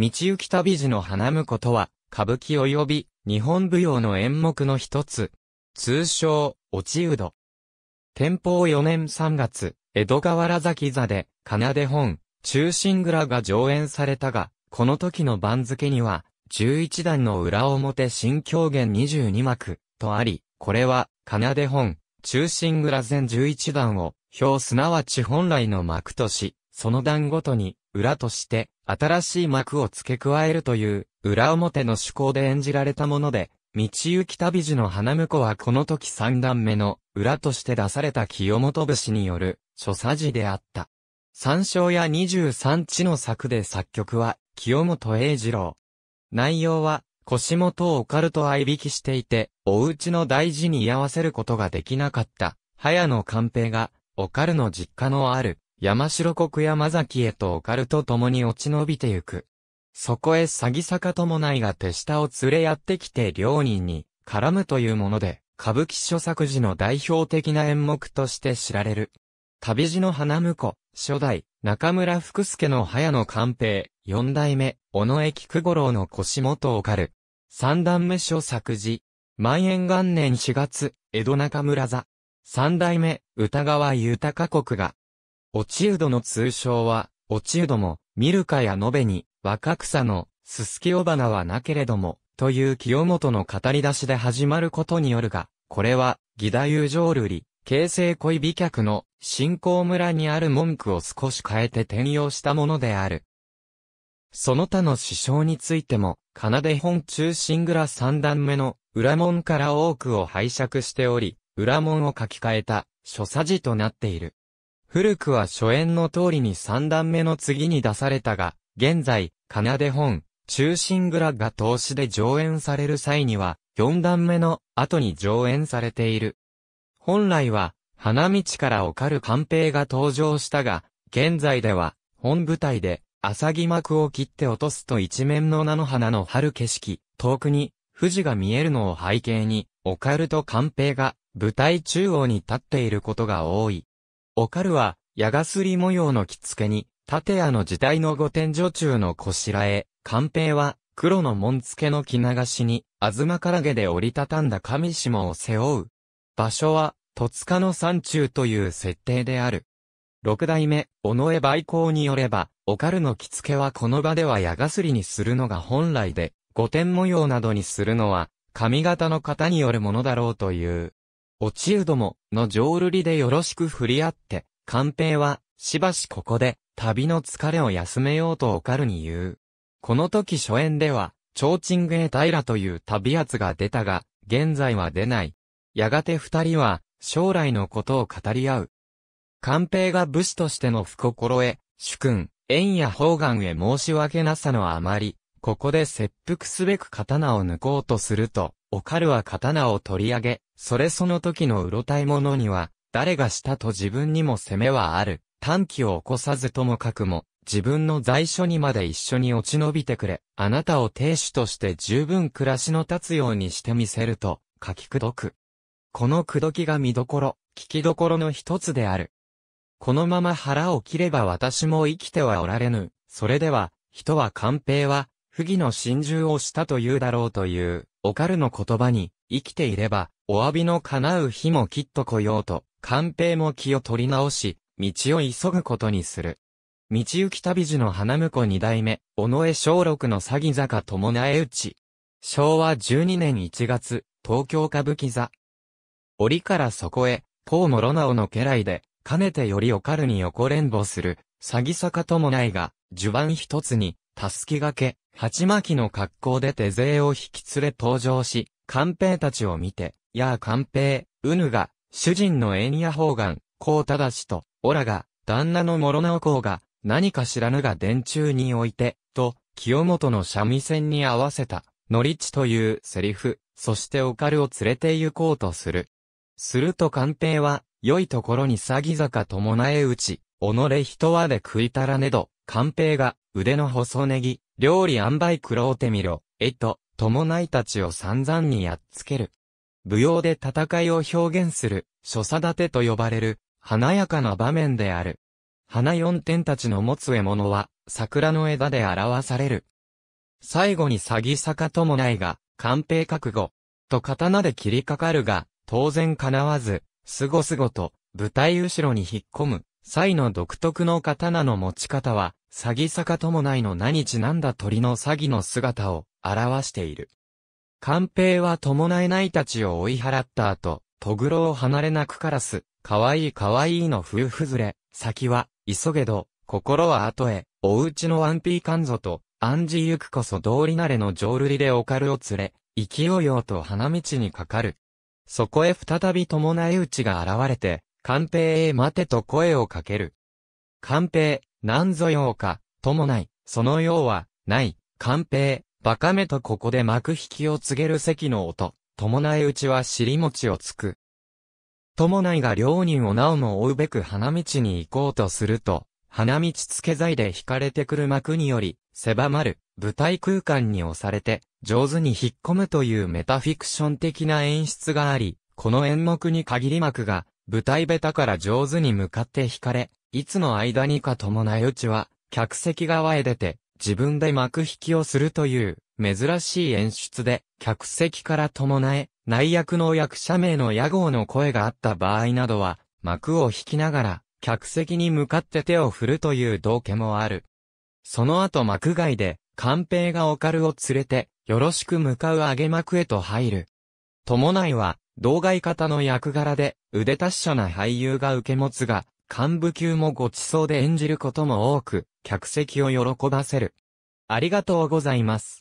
道行き旅路の花婿とは、歌舞伎及び日本舞踊の演目の一つ。通称、落ちうど。天保4年3月、江戸川原崎座で、奏で本、中心蔵が上演されたが、この時の番付には、11段の裏表新狂言22幕、とあり、これは、奏で本、中心蔵全11段を、表すなわち本来の幕とし、その段ごとに、裏として、新しい幕を付け加えるという、裏表の趣向で演じられたもので、道行き旅路の花婿はこの時三段目の裏として出された清本節による諸作事であった。三章や二十三地の作で作曲は清本英二郎。内容は腰元をオカルト合い引きしていて、お家の大事に居合わせることができなかった、早野寛平が、オカルの実家のある山城国山崎へとオカルと共に落ち延びてゆく。そこへ詐欺坂ないが手下を連れやってきて両人に絡むというもので、歌舞伎諸作時の代表的な演目として知られる。旅路の花婿、初代、中村福助の早野寛平、四代目、尾駅九五郎の腰元をかる。三段目諸作時。万円元年四月、江戸中村座。三代目、歌川豊国が、落ちウの通称は、落ちウも、ミルカやノベに、若草の、すすき尾花はなけれども、という清本の語り出しで始まることによるが、これは、義太夫浄瑠璃、形成恋美客の、信仰村にある文句を少し変えて転用したものである。その他の師匠についても、奏で本中心蔵三段目の、裏門から多くを拝借しており、裏門を書き換えた、書作字となっている。古くは初演の通りに三段目の次に出されたが、現在、奏で本、中心蔵が投資で上演される際には、四段目の後に上演されている。本来は、花道からオカル官兵が登場したが、現在では、本舞台で、浅木幕を切って落とすと一面の菜の花の春景色、遠くに、富士が見えるのを背景に、オカルと官兵が、舞台中央に立っていることが多い。オカルは、矢がすり模様の着付けに、立屋の時代の御殿女中のこしらえ、官兵は、黒の紋付けの着流しに、あずまからげで折りたたんだ神下を背負う。場所は、戸塚の山中という設定である。六代目、尾上梅公によれば、オカルの着付けはこの場では矢がすりにするのが本来で、御殿模様などにするのは、髪型の型によるものだろうという。落ちうども、の浄瑠璃でよろしく振り合って、官平は、しばしここで、旅の疲れを休めようとおかるに言う。この時初演では、超鎮芸平という旅圧が出たが、現在は出ない。やがて二人は、将来のことを語り合う。官平が武士としての不心得、主君、縁や方眼へ申し訳なさのあまり、ここで切腹すべく刀を抜こうとすると、おかるは刀を取り上げ、それその時のうろたい者には、誰がしたと自分にも責めはある。短期を起こさずともかくも、自分の在所にまで一緒に落ち延びてくれ。あなたを亭主として十分暮らしの立つようにしてみせると、書きくどく。このくどきが見どころ、聞きどころの一つである。このまま腹を切れば私も生きてはおられぬ。それでは、人は官兵は、不義の心中をしたというだろうという、オカルの言葉に、生きていれば、お詫びの叶う日もきっと来ようと、官兵も気を取り直し、道を急ぐことにする。道行き旅路の花婿二代目、尾上小六の詐欺坂友なえうち。昭和12年1月、東京歌舞伎座。折からそこへ、ポーモロナオの家来で、かねてよりオカルに横連母する、詐欺坂友ないが、呪盤一つに、助けがけ、鉢巻きの格好で手勢を引き連れ登場し、官兵たちを見て、やあ官兵、うぬが、主人の縁や方眼、こうただしと、おらが、旦那の諸直うが、何か知らぬが電柱に置いて、と、清本の三味線に合わせた、のりちというセリフ、そしてオカルを連れて行こうとする。すると官兵は、良いところに詐欺坂伴え打ち、己人はで食いたらねど、官兵が、腕の細ネギ、料理塩梅苦労てみろ、えと、友いたちを散々にやっつける。舞踊で戦いを表現する、所作立てと呼ばれる、華やかな場面である。花四点たちの持つ獲物は、桜の枝で表される。最後に詐欺坂ともないが、官兵覚悟、と刀で切りかかるが、当然叶わず、すごすごと、舞台後ろに引っ込む。サイの独特の刀の持ち方は、詐欺坂ともないの何ちなんだ鳥の詐欺の姿を表している。官兵は伴えないたちを追い払った後、トグロを離れなくカラス、かわいいかわいいの夫婦連れ、先は、急げど、心は後へ、おうちのワンピーカンゾと、暗示ゆくこそ通り慣れの浄瑠璃でオカルを連れ、勢いよと花道にかかる。そこへ再び伴えうちが現れて、官兵へ待てと声をかける。官兵、なんぞ用か、ともない、その用は、ない、官兵、バカめとここで幕引きを告げる席の音、ともないうちは尻餅をつく。ともないが両人をなおも追うべく花道に行こうとすると、花道付け材で引かれてくる幕により、狭まる、舞台空間に押されて、上手に引っ込むというメタフィクション的な演出があり、この演目に限り幕が、舞台ベタから上手に向かって惹かれ、いつの間にか伴いうちは、客席側へ出て、自分で幕引きをするという、珍しい演出で、客席から伴え、内役の役者名の屋号の声があった場合などは、幕を引きながら、客席に向かって手を振るという道家もある。その後幕外で、官兵がオカルを連れて、よろしく向かう上げ幕へと入る。伴いは、同外型の役柄で、腕達者な俳優が受け持つが、幹部級もご馳走で演じることも多く、客席を喜ばせる。ありがとうございます。